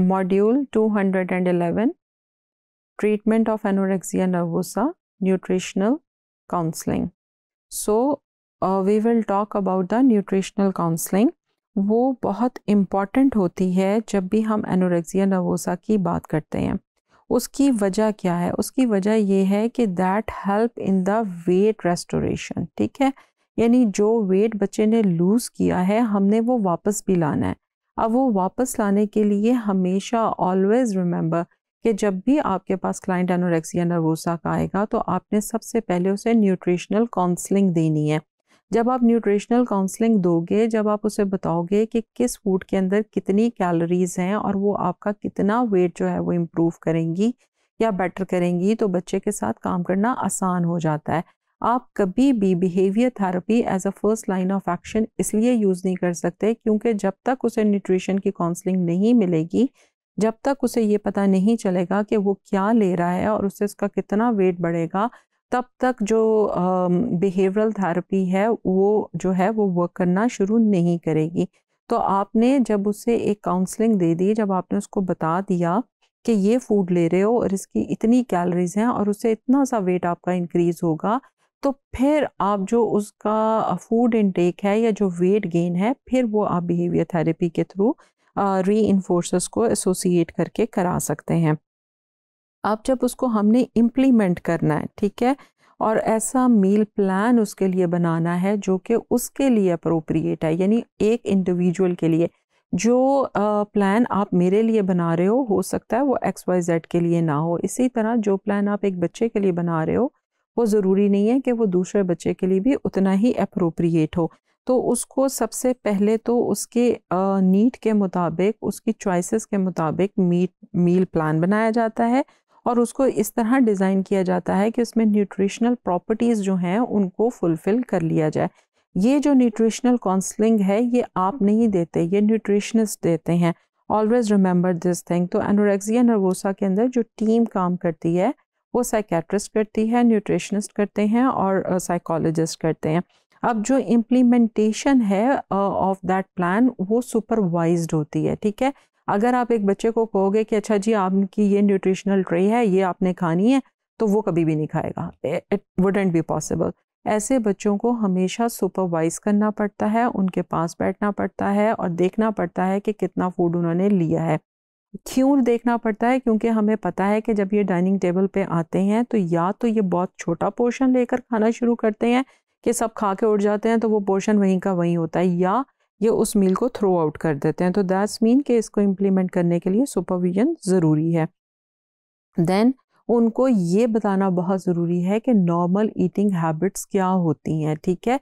module 211 treatment of anorexia nervosa nutritional counseling so uh, we will talk about the nutritional counseling वो बहुत important होती है जब भी हम एनोरेक्सिया नर्वोसा की बात करते हैं उसकी वजह क्या है उसकी वजह ये है कि that help in the weight restoration ठीक है यानी जो वेट बच्चे ने लूज़ किया है हमने वो वापस भी लाना है अब वो वापस लाने के लिए हमेशा ऑलवेज रिमेंबर कि जब भी आपके पास क्लाइंट एनोरेक्सिया नर्वोसा का आएगा तो आपने सबसे पहले उसे न्यूट्रिशनल काउंसलिंग देनी है जब आप न्यूट्रिशनल काउंसलिंग दोगे जब आप उसे बताओगे कि किस फूड के अंदर कितनी कैलोरीज हैं और वो आपका कितना वेट जो है वो इम्प्रूव करेंगी या बेटर करेंगी तो बच्चे के साथ काम करना आसान हो जाता है आप कभी भी behaviour therapy as a first line of action इसलिए यूज़ नहीं कर सकते क्योंकि जब तक उसे न्यूट्रिशन की काउंसलिंग नहीं मिलेगी जब तक उसे ये पता नहीं चलेगा कि वो क्या ले रहा है और उससे उसका कितना वेट बढ़ेगा तब तक जो बिहेवियरल थेरेपी है वो जो है वो वर्क करना शुरू नहीं करेगी तो आपने जब उसे एक काउंसलिंग दे दी जब आपने उसको बता दिया कि ये फूड ले रहे हो और इसकी इतनी कैलोरीज हैं और उससे इतना सा वेट आपका इंक्रीज़ होगा तो फिर आप जो उसका फूड इनटेक है या जो वेट गेन है फिर वो आप बिहेवियर थेरेपी के थ्रू री इन्फोर्स को एसोसिएट करके करा सकते हैं अब जब उसको हमने इम्प्लीमेंट करना है ठीक है और ऐसा मील प्लान उसके लिए बनाना है जो कि उसके लिए अप्रोप्रिएट है यानी एक इंडिविजुअल के लिए जो प्लान आप मेरे लिए बना रहे हो हो सकता है वो एक्स वाई जेड के लिए ना हो इसी तरह जो प्लान आप एक बच्चे के लिए बना रहे हो वो ज़रूरी नहीं है कि वो दूसरे बच्चे के लिए भी उतना ही अप्रोप्रिएट हो तो उसको सबसे पहले तो उसके नीड के मुताबिक उसकी चॉइसेस के मुताबिक मीट मील प्लान बनाया जाता है और उसको इस तरह डिज़ाइन किया जाता है कि उसमें न्यूट्रिशनल प्रॉपर्टीज़ जो हैं उनको फुलफ़िल कर लिया जाए ये जो न्यूट्रिशनल काउंसलिंग है ये आप नहीं देते ये न्यूट्रिशनिस्ट देते हैं ऑलवेज रिमेंबर दिस थिंग तो एनोरेक्सिया नर्वोसा के अंदर जो टीम काम करती है वो साइकेट्रिस्ट करती है न्यूट्रिशनिस्ट करते हैं और साइकोलॉजिस्ट करते हैं अब जो इम्प्लीमेंटेशन है ऑफ दैट प्लान वो सुपरवाइज्ड होती है ठीक है अगर आप एक बच्चे को कहोगे कि अच्छा जी आपकी ये न्यूट्रिशनल ट्रे है ये आपने खानी है तो वो कभी भी नहीं खाएगा इट वुडेंट बी पॉसिबल ऐसे बच्चों को हमेशा सुपरवाइज करना पड़ता है उनके पास बैठना पड़ता है और देखना पड़ता है कि कितना फूड उन्होंने लिया है क्यों देखना पड़ता है क्योंकि हमें पता है कि जब ये डाइनिंग टेबल पे आते हैं तो या तो ये बहुत छोटा पोर्शन लेकर खाना शुरू करते हैं कि सब खा के उठ जाते हैं तो वो पोर्शन वहीं का वहीं होता है या ये उस मील को थ्रो आउट कर देते हैं तो दैट्स मीन कि इसको इम्प्लीमेंट करने के लिए सुपरविजन ज़रूरी है देन उनको ये बताना बहुत ज़रूरी है कि नॉर्मल ईटिंग हैबिट्स क्या होती हैं ठीक है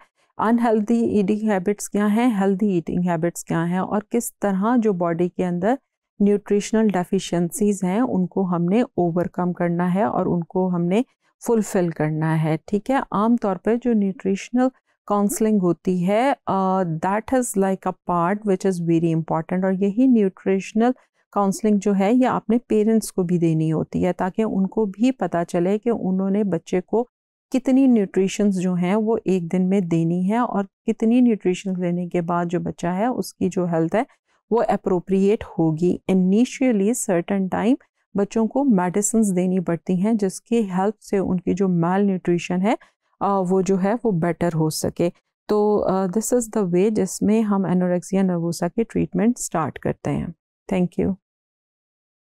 अनहेल्दी ईटिंग हैबिट्स क्या हैं हेल्दी ईटिंग हैबिट्स क्या हैं और किस तरह जो बॉडी के अंदर न्यूट्रिशनल डेफिशिएंसीज हैं उनको हमने ओवरकम करना है और उनको हमने फुलफिल करना है ठीक है आमतौर पर जो न्यूट्रिशनल काउंसलिंग होती है that is like a part which is very important और यही न्यूट्रिशनल काउंसलिंग जो है ये अपने पेरेंट्स को भी देनी होती है ताकि उनको भी पता चले कि उन्होंने बच्चे को कितनी न्यूट्रिशंस जो हैं वो एक दिन में देनी है और कितनी न्यूट्रिशंस लेने के बाद जो बच्चा है उसकी जो हेल्थ है वो अप्रोप्रिएट होगी इनिशियली सर्टन टाइम बच्चों को मेडिसिन देनी पड़ती हैं जिसकी हेल्प से उनकी जो मेल न्यूट्रिशन है वो जो है वो बेटर हो सके तो दिस इज़ द वे जिसमें हम एनोरेक्सिया नर्वोसा के ट्रीटमेंट स्टार्ट करते हैं थैंक यू